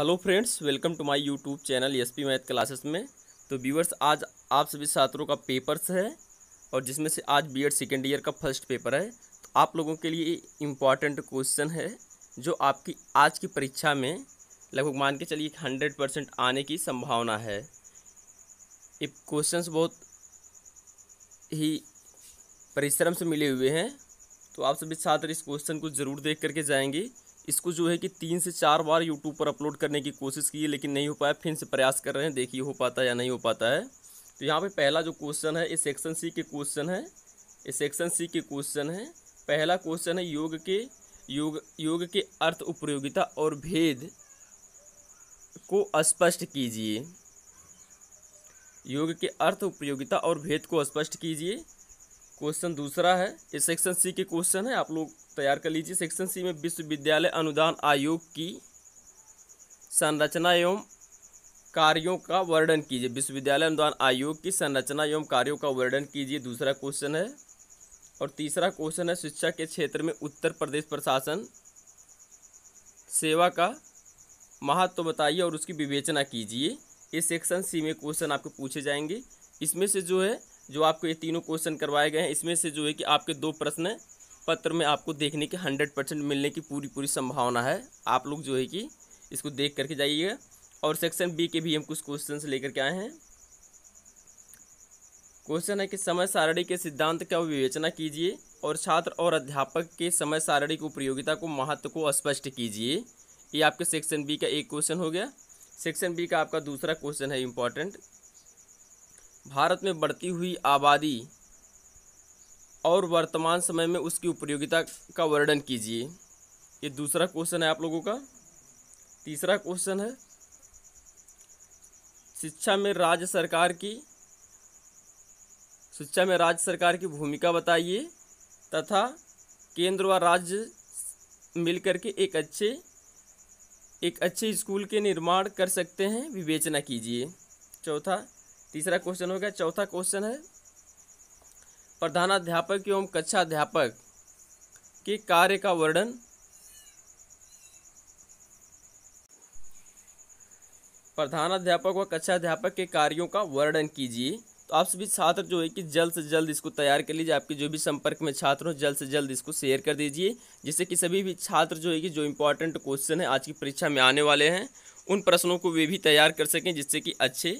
hello friends welcome to my YouTube channel S P math classes में तो viewers आज आप सभी छात्रों का पेपर्स है और जिसमें से आज बी एड सेकेंड ईयर का फर्स्ट पेपर है तो आप लोगों के लिए इम्पॉर्टेंट क्वेश्चन है जो आपकी आज की परीक्षा में लगभग मान के चलिए हंड्रेड परसेंट आने की संभावना है ये क्वेश्चन बहुत ही परिश्रम से मिले हुए हैं तो आप सभी छात्र इस क्वेश्चन को ज़रूर देख करके जाएंगे इसको जो है कि तीन से चार बार यूट्यूब पर अपलोड करने की कोशिश की है लेकिन नहीं हो पाया फिर से प्रयास कर रहे हैं देखिए हो पाता है या नहीं हो पाता है तो यहाँ पर पहला जो क्वेश्चन है ये सेक्शन सी के क्वेश्चन है ये सेक्शन सी के क्वेश्चन है पहला क्वेश्चन है योग के योग योग के अर्थ उपयोगिता और भेद को स्पष्ट कीजिए योग के अर्थ उपयोगिता और भेद को स्पष्ट कीजिए क्वेश्चन दूसरा है ये सेक्शन सी के क्वेश्चन है आप लोग तैयार कर लीजिए सेक्शन सी में विश्वविद्यालय अनुदान आयोग की संरचना एवं कार्यों का वर्णन कीजिए विश्वविद्यालय अनुदान आयोग की संरचना एवं कार्यों का वर्णन कीजिए दूसरा क्वेश्चन है और तीसरा क्वेश्चन है शिक्षा के क्षेत्र में उत्तर प्रदेश प्रशासन सेवा का महत्व तो बताइए और उसकी विवेचना कीजिए इस सेक्शन सी में क्वेश्चन आपको पूछे जाएंगे इसमें से जो है जो आपको ये तीनों क्वेश्चन करवाए गए हैं इसमें से जो है कि आपके दो प्रश्न पत्र में आपको देखने के हंड्रेड परसेंट मिलने की पूरी पूरी संभावना है आप लोग जो है कि इसको देख करके जाइएगा और सेक्शन बी के भी हम कुछ क्वेश्चन लेकर के आए हैं क्वेश्चन है कि समय सारणी के सिद्धांत का विवेचना कीजिए और छात्र और अध्यापक के समय सारणी की उपयोगिता को महत्व को स्पष्ट कीजिए ये आपके सेक्शन बी का एक क्वेश्चन हो गया सेक्शन बी का आपका दूसरा क्वेश्चन है इम्पॉर्टेंट भारत में बढ़ती हुई आबादी और वर्तमान समय में उसकी उपयोगिता का वर्णन कीजिए ये दूसरा क्वेश्चन है आप लोगों का तीसरा क्वेश्चन है शिक्षा में राज्य सरकार की शिक्षा में राज्य सरकार की भूमिका बताइए तथा केंद्र व राज्य मिलकर के एक अच्छे एक अच्छे स्कूल के निर्माण कर सकते हैं विवेचना कीजिए चौथा तीसरा क्वेश्चन हो गया चौथा क्वेश्चन है प्रधानाध्यापक एवं कक्षा अध्यापक के कार्य का वर्णन प्रधानाध्यापक व कक्षा अध्यापक के कार्यों का वर्णन कीजिए तो आप सभी छात्र जो है कि जल्द से जल्द इसको तैयार कर लीजिए आपके जो भी संपर्क में छात्र हो जल्द से जल्द इसको शेयर कर दीजिए जिससे कि सभी भी छात्र जो है कि जो इम्पोर्टेंट क्वेश्चन है आज की परीक्षा में आने वाले हैं उन प्रश्नों को वे भी तैयार कर सकें जिससे कि अच्छे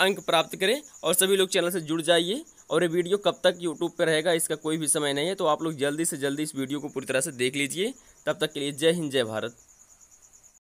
अंक प्राप्त करें और सभी लोग चैनल से जुड़ जाइए और ये वीडियो कब तक यूट्यूब पर रहेगा इसका कोई भी समय नहीं है तो आप लोग जल्दी से जल्दी इस वीडियो को पूरी तरह से देख लीजिए तब तक के लिए जय हिंद जय भारत